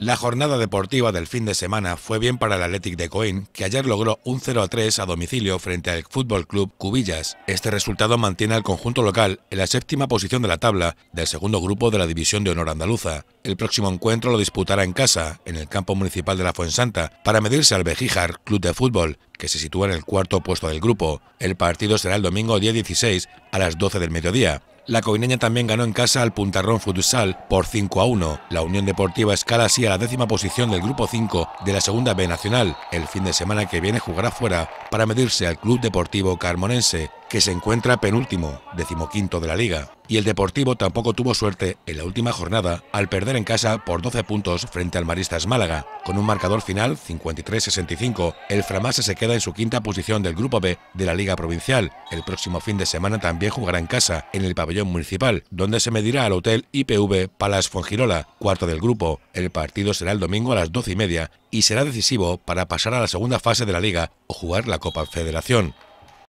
La jornada deportiva del fin de semana fue bien para el Athletic de Coín, que ayer logró un 0-3 a domicilio frente al Fútbol Club Cubillas. Este resultado mantiene al conjunto local en la séptima posición de la tabla del segundo grupo de la División de Honor Andaluza. El próximo encuentro lo disputará en casa, en el campo municipal de la Fuensanta, para medirse al Bejíjar Club de Fútbol, que se sitúa en el cuarto puesto del grupo. El partido será el domingo día 16 a las 12 del mediodía. La coineña también ganó en casa al Puntarrón Futsal por 5 a 1. La Unión Deportiva escala así a la décima posición del Grupo 5 de la Segunda B Nacional. El fin de semana que viene jugará fuera para medirse al Club Deportivo Carmonense que se encuentra penúltimo, decimoquinto de la liga, y el Deportivo tampoco tuvo suerte en la última jornada al perder en casa por 12 puntos frente al Maristas Málaga. Con un marcador final 53-65, el Framasa se queda en su quinta posición del Grupo B de la Liga Provincial. El próximo fin de semana también jugará en casa, en el pabellón municipal, donde se medirá al Hotel IPV Palas Fongirola, cuarto del grupo. El partido será el domingo a las 12 y media y será decisivo para pasar a la segunda fase de la Liga o jugar la Copa Federación.